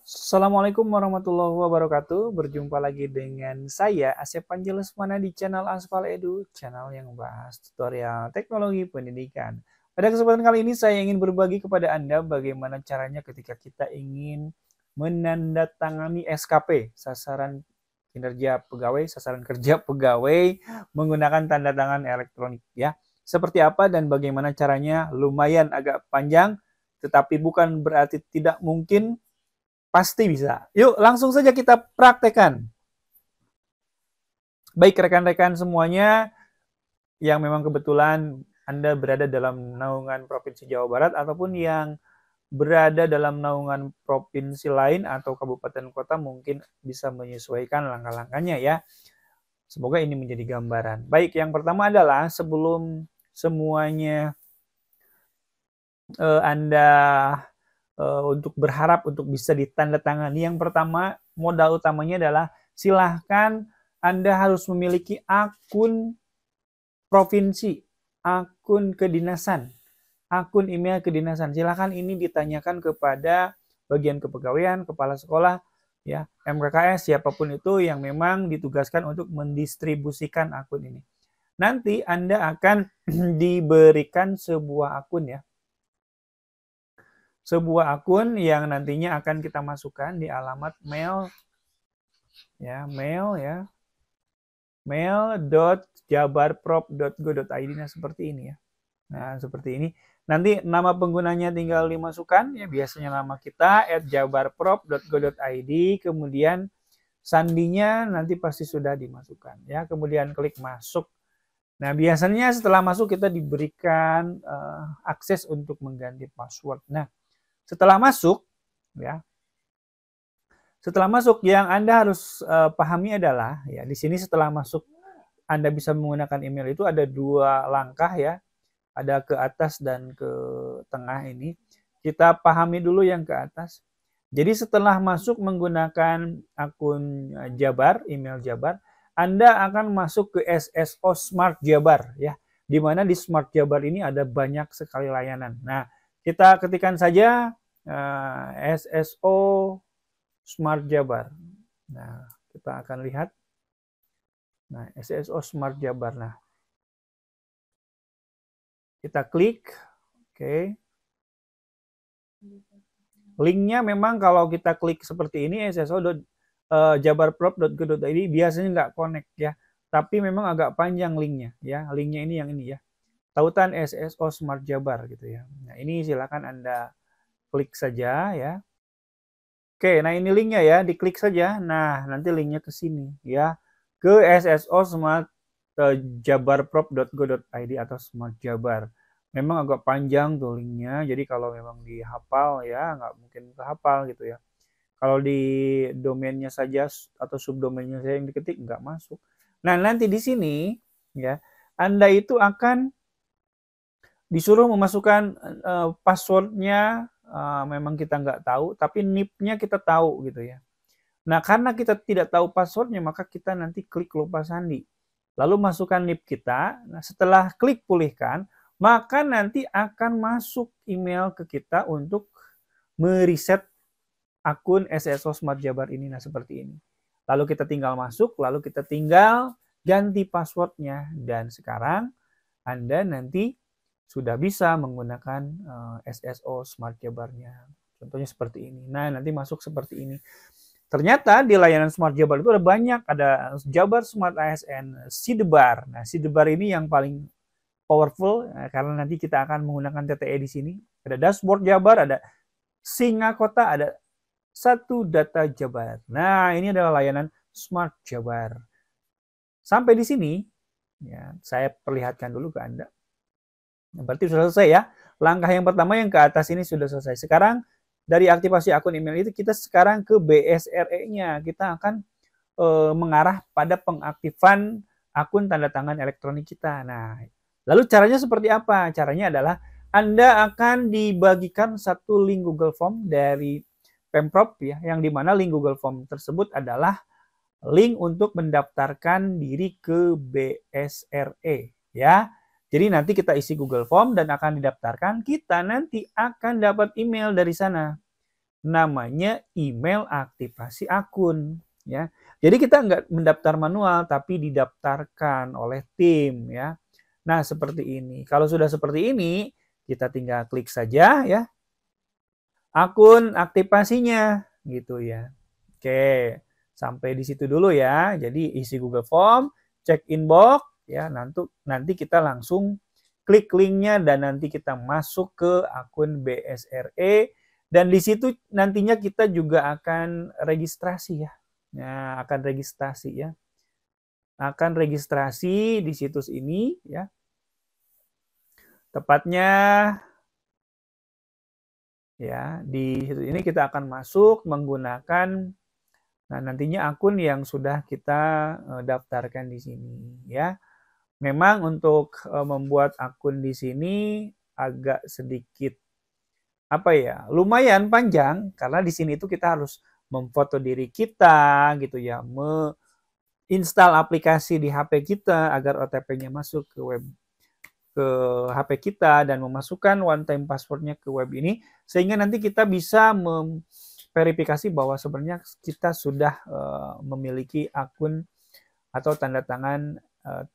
Assalamualaikum warahmatullahi wabarakatuh. Berjumpa lagi dengan saya Asep Panjelesmana di channel Aspal Edu, channel yang membahas tutorial teknologi pendidikan. Pada kesempatan kali ini saya ingin berbagi kepada Anda bagaimana caranya ketika kita ingin menandatangani SKP, sasaran kinerja pegawai, sasaran kerja pegawai menggunakan tanda tangan elektronik ya. Seperti apa dan bagaimana caranya? Lumayan agak panjang tetapi bukan berarti tidak mungkin Pasti bisa. Yuk, langsung saja kita praktekan. Baik rekan-rekan semuanya yang memang kebetulan Anda berada dalam naungan Provinsi Jawa Barat ataupun yang berada dalam naungan provinsi lain atau kabupaten kota mungkin bisa menyesuaikan langkah-langkahnya ya. Semoga ini menjadi gambaran. Baik, yang pertama adalah sebelum semuanya eh, Anda Eh, untuk berharap untuk bisa ditandatangani. Yang pertama, modal utamanya adalah silahkan Anda harus memiliki akun provinsi, akun kedinasan, akun email kedinasan. Silahkan ini ditanyakan kepada bagian kepegawaian, kepala sekolah, ya MKKS siapapun itu yang memang ditugaskan untuk mendistribusikan akun ini. Nanti Anda akan diberikan sebuah akun ya sebuah akun yang nantinya akan kita masukkan di alamat mail ya mail ya mail.jabarprop.go.id nah seperti ini ya nah seperti ini nanti nama penggunanya tinggal dimasukkan ya biasanya nama kita at jabarprop.go.id kemudian sandinya nanti pasti sudah dimasukkan ya kemudian klik masuk Nah, biasanya setelah masuk kita diberikan uh, akses untuk mengganti password. Nah, setelah masuk, ya, setelah masuk yang Anda harus uh, pahami adalah ya di sini setelah masuk Anda bisa menggunakan email itu ada dua langkah ya. Ada ke atas dan ke tengah ini. Kita pahami dulu yang ke atas. Jadi setelah masuk menggunakan akun Jabar, email Jabar, Anda akan masuk ke SSO Smart Jabar ya. Di mana di Smart Jabar ini ada banyak sekali layanan. Nah, kita ketikkan saja Eh, SSO Smart Jabar. Nah, kita akan lihat. Nah, SSO Smart Jabar. Nah, kita klik. Oke. Okay. Linknya memang kalau kita klik seperti ini SSO sso.jabarprop.go.id eh, biasanya nggak connect ya. Tapi memang agak panjang linknya ya. Linknya ini yang ini ya. Tautan SSO Smart Jabar gitu ya. Nah ini silakan Anda klik saja ya. Oke, nah ini linknya ya, diklik saja. Nah, nanti linknya ke sini ya, ke SSO Smart eh, jabarprop.go.id atau Smart Jabar. Memang agak panjang tuh linknya, jadi kalau memang dihafal ya, nggak mungkin kehafal gitu ya. Kalau di domainnya saja atau subdomainnya saya yang diketik nggak masuk. Nah nanti di sini ya, anda itu akan disuruh memasukkan uh, passwordnya Eh, memang kita nggak tahu, tapi NIP-nya kita tahu gitu ya. Nah, karena kita tidak tahu passwordnya, maka kita nanti klik lupa sandi. Lalu masukkan NIP kita. Nah, setelah klik pulihkan, maka nanti akan masuk email ke kita untuk mereset akun SSO Smart Jabar ini. Nah, seperti ini. Lalu kita tinggal masuk, lalu kita tinggal ganti passwordnya. Dan sekarang Anda nanti sudah bisa menggunakan eh, SSO smart jabarnya. Contohnya seperti ini. Nah, nanti masuk seperti ini. Ternyata di layanan Smart Jabar itu ada banyak, ada Jabar Smart ASN, Sidebar. Nah, Sidebar ini yang paling powerful eh, karena nanti kita akan menggunakan TTE di sini. Ada dashboard Jabar, ada Singa Kota, ada satu data Jabar. Nah, ini adalah layanan Smart Jabar. Sampai di sini, ya, saya perlihatkan dulu ke Anda. Berarti sudah selesai ya. Langkah yang pertama yang ke atas ini sudah selesai. Sekarang dari aktivasi akun email itu kita sekarang ke BSRE-nya. Kita akan e, mengarah pada pengaktifan akun tanda tangan elektronik kita. Nah, lalu caranya seperti apa? Caranya adalah anda akan dibagikan satu link Google Form dari Pemprov ya, yang dimana link Google Form tersebut adalah link untuk mendaftarkan diri ke BSRE ya. Jadi nanti kita isi Google Form dan akan didaftarkan, kita nanti akan dapat email dari sana. Namanya email aktivasi akun. ya. Jadi kita nggak mendaftar manual, tapi didaftarkan oleh tim. ya. Nah, seperti ini. Kalau sudah seperti ini, kita tinggal klik saja ya. Akun aktivasinya gitu ya. Oke, sampai di situ dulu ya. Jadi isi Google Form, cek inbox, ya nanti nanti kita langsung klik linknya dan nanti kita masuk ke akun BSRE dan di situ nantinya kita juga akan registrasi ya nah akan registrasi ya akan registrasi di situs ini ya tepatnya ya di situs ini kita akan masuk menggunakan nah nantinya akun yang sudah kita eh, daftarkan di sini ya memang untuk e, membuat akun di sini agak sedikit apa ya lumayan panjang karena di sini itu kita harus memfoto diri kita gitu ya menginstal aplikasi di HP kita agar OTP-nya masuk ke web ke HP kita dan memasukkan one time passwordnya ke web ini sehingga nanti kita bisa memverifikasi bahwa sebenarnya kita sudah uh, memiliki akun atau tanda tangan uh,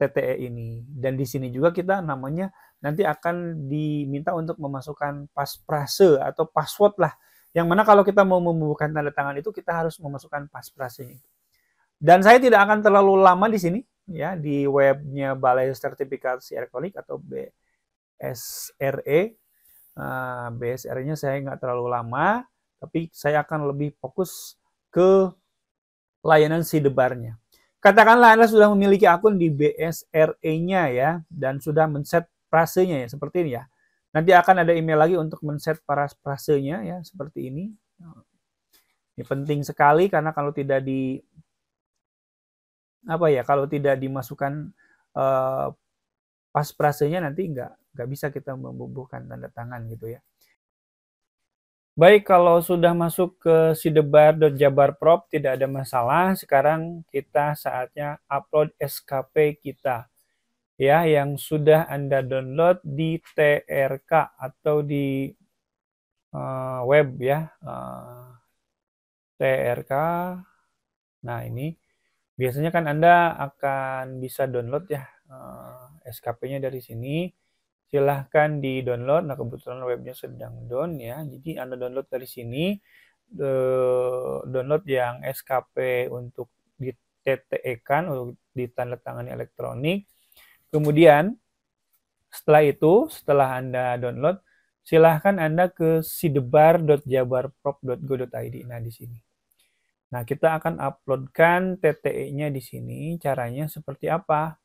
TTE ini. Dan di sini juga kita namanya nanti akan diminta untuk memasukkan pasprase atau password lah. Yang mana kalau kita mau membuka tanda tangan itu kita harus memasukkan ini Dan saya tidak akan terlalu lama di sini ya di webnya Balai Sertifikasi Erkolik atau BSRE. Nah, BSR-nya saya nggak terlalu lama, tapi saya akan lebih fokus ke layanan sidebarnya. Katakanlah Anda sudah memiliki akun di BSRE-nya ya, dan sudah men-set prasenya ya, seperti ini ya. Nanti akan ada email lagi untuk men-set para prasenya ya, seperti ini. Ini penting sekali karena kalau tidak di apa ya, kalau tidak dimasukkan eh, pas prasenya nanti nggak nggak bisa kita membubuhkan tanda tangan gitu ya. Baik, kalau sudah masuk ke sidebar.jabarprop tidak ada masalah. Sekarang kita saatnya upload SKP kita. Ya, yang sudah Anda download di TRK atau di uh, web ya. Uh, eh, TRK. Nah, ini biasanya kan Anda akan bisa download ya uh, eh, SKP-nya dari sini silahkan di download nah kebetulan webnya sedang down ya jadi anda download dari sini eh, download yang SKP untuk di TTE kan untuk ditandatangani elektronik kemudian setelah itu setelah anda download silahkan anda ke sidebar.jabarprop.go.id nah di sini Nah, kita akan uploadkan TTE-nya di sini. Caranya seperti apa?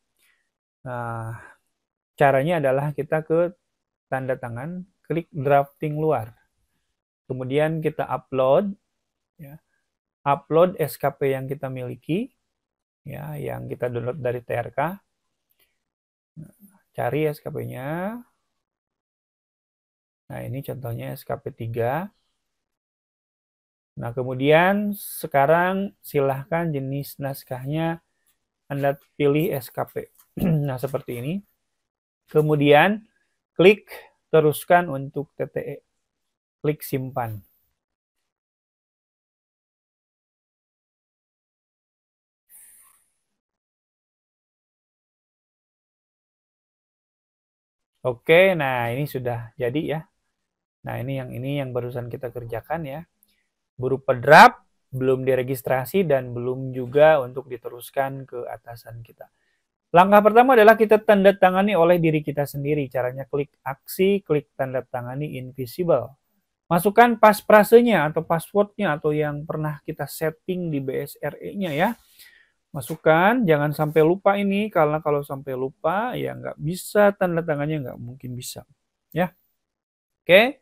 Nah, Caranya adalah kita ke tanda tangan, klik drafting luar. Kemudian kita upload, ya, upload SKP yang kita miliki, ya, yang kita download dari TRK. Cari SKP-nya. Nah, ini contohnya SKP 3. Nah, kemudian sekarang silahkan jenis naskahnya Anda pilih SKP. nah, seperti ini. Kemudian klik teruskan untuk TTE. Klik simpan. Oke, nah ini sudah jadi ya. Nah, ini yang ini yang barusan kita kerjakan ya. Berupa draft belum diregistrasi dan belum juga untuk diteruskan ke atasan kita. Langkah pertama adalah kita tanda tangani oleh diri kita sendiri. Caranya klik aksi, klik tanda tangani invisible. Masukkan pas prasenya atau passwordnya atau yang pernah kita setting di BSRE-nya ya. Masukkan, jangan sampai lupa ini karena kalau sampai lupa ya nggak bisa tanda tangannya nggak mungkin bisa ya. Oke.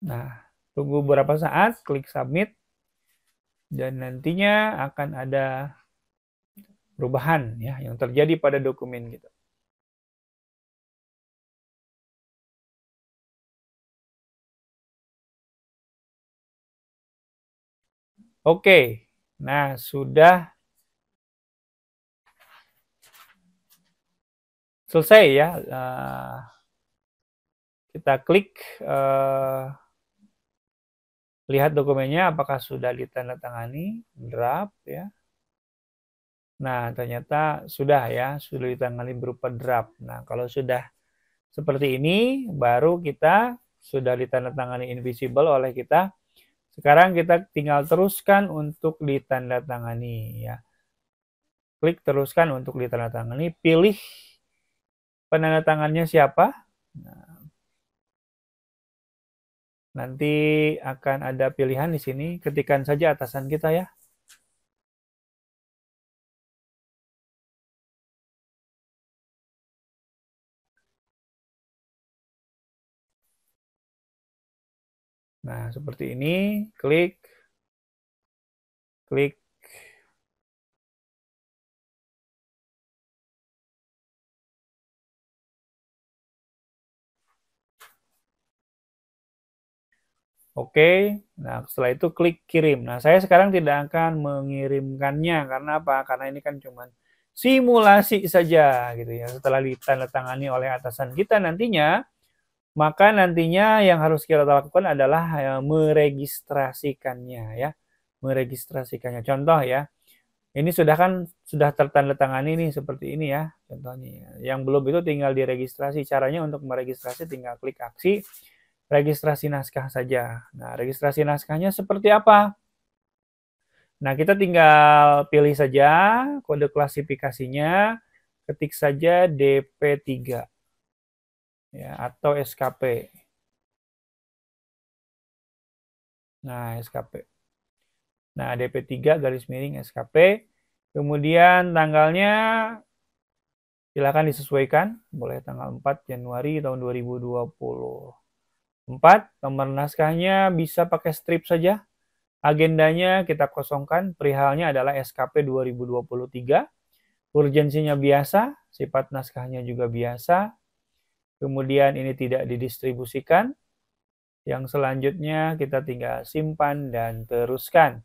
Nah, tunggu beberapa saat, klik submit dan nantinya akan ada perubahan ya yang terjadi pada dokumen kita. Gitu. Oke, nah sudah selesai ya. Eh, kita klik eh, lihat dokumennya apakah sudah ditandatangani draft ya. Nah, ternyata sudah ya, sudah ditangani berupa draft. Nah, kalau sudah seperti ini, baru kita sudah ditandatangani invisible oleh kita. Sekarang kita tinggal teruskan untuk ditandatangani ya. Klik teruskan untuk ditandatangani, pilih penandatangannya siapa. Nah, nanti akan ada pilihan di sini, ketikan saja atasan kita ya. Nah, seperti ini, klik klik Oke, nah setelah itu klik kirim. Nah, saya sekarang tidak akan mengirimkannya karena apa? Karena ini kan cuma simulasi saja gitu ya. Setelah ditandatangani oleh atasan kita nantinya, maka nantinya yang harus kita lakukan adalah ya, meregistrasikannya ya meregistrasikannya contoh ya ini sudah kan sudah tertanda tangan ini seperti ini ya contohnya yang belum itu tinggal diregistrasi caranya untuk meregistrasi tinggal klik aksi registrasi naskah saja nah registrasi naskahnya seperti apa nah kita tinggal pilih saja kode klasifikasinya ketik saja DP3 ya atau SKP. Nah, SKP. Nah, DP3 garis miring SKP. Kemudian tanggalnya silakan disesuaikan, boleh tanggal 4 Januari tahun 2024. Nomor naskahnya bisa pakai strip saja. Agendanya kita kosongkan, perihalnya adalah SKP 2023. Urgensinya biasa, sifat naskahnya juga biasa, kemudian ini tidak didistribusikan. Yang selanjutnya kita tinggal simpan dan teruskan.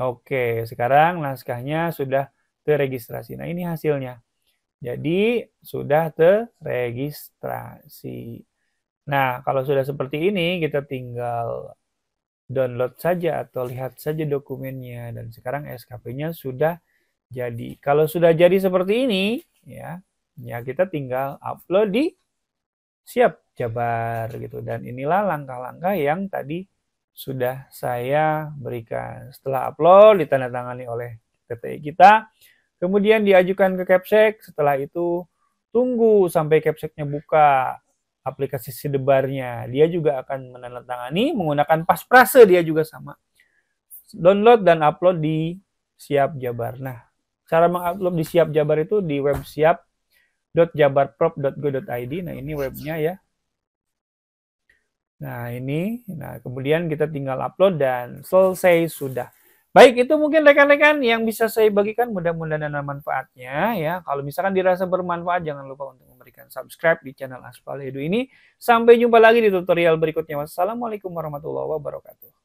Oke, sekarang naskahnya sudah terregistrasi. Nah, ini hasilnya. Jadi, sudah terregistrasi. Nah, kalau sudah seperti ini, kita tinggal download saja atau lihat saja dokumennya. Dan sekarang SKP-nya sudah jadi. Kalau sudah jadi seperti ini, ya Ya, kita tinggal upload di siap Jabar gitu. Dan inilah langkah-langkah yang tadi sudah saya berikan. Setelah upload ditandatangani oleh TPI kita, kemudian diajukan ke Capsec. Setelah itu tunggu sampai Capsecnya buka aplikasi sidebarnya. Dia juga akan menandatangani menggunakan pasprase dia juga sama. Download dan upload di Siap Jabar. Nah, cara mengupload di Siap Jabar itu di web Siap www.jabarprop.go.id. Nah, ini webnya ya. Nah, ini. Nah, kemudian kita tinggal upload dan selesai sudah. Baik, itu mungkin rekan-rekan yang bisa saya bagikan. Mudah-mudahan ada manfaatnya ya. Kalau misalkan dirasa bermanfaat, jangan lupa untuk memberikan subscribe di channel Aspal Edu ini. Sampai jumpa lagi di tutorial berikutnya. Wassalamualaikum warahmatullahi wabarakatuh.